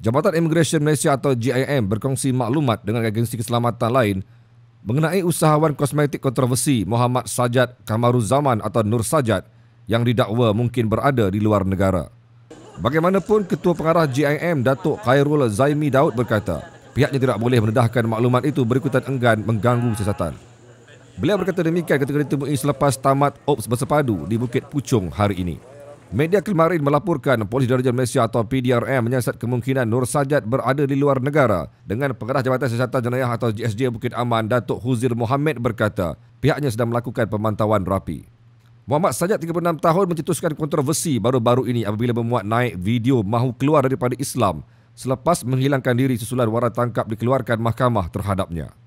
Jabatan Immigration Malaysia atau GIM berkongsi maklumat dengan agensi keselamatan lain mengenai usahawan kosmetik kontroversi Muhammad Sajad Kamaruzaman atau Nur Sajad yang didakwa mungkin berada di luar negara. Bagaimanapun, Ketua Pengarah GIM Datuk Khairul Zaimi Daud berkata, pihaknya tidak boleh mendedahkan maklumat itu berikutan enggan mengganggu siasatan. Beliau berkata demikian ketika ditemui selepas tamat Ops bersepadu di Bukit Pucung hari ini. Media kemarin melaporkan Polis Darjah Malaysia atau PDRM menyiasat kemungkinan Nur Sajad berada di luar negara dengan Pengarah Jabatan Siasatan Jenayah atau GSJ Bukit Aman Datuk Huzir Mohamed berkata pihaknya sedang melakukan pemantauan rapi. Muhammad Sajad 36 tahun mencetuskan kontroversi baru-baru ini apabila memuat naik video mahu keluar daripada Islam selepas menghilangkan diri susulan wara tangkap dikeluarkan mahkamah terhadapnya.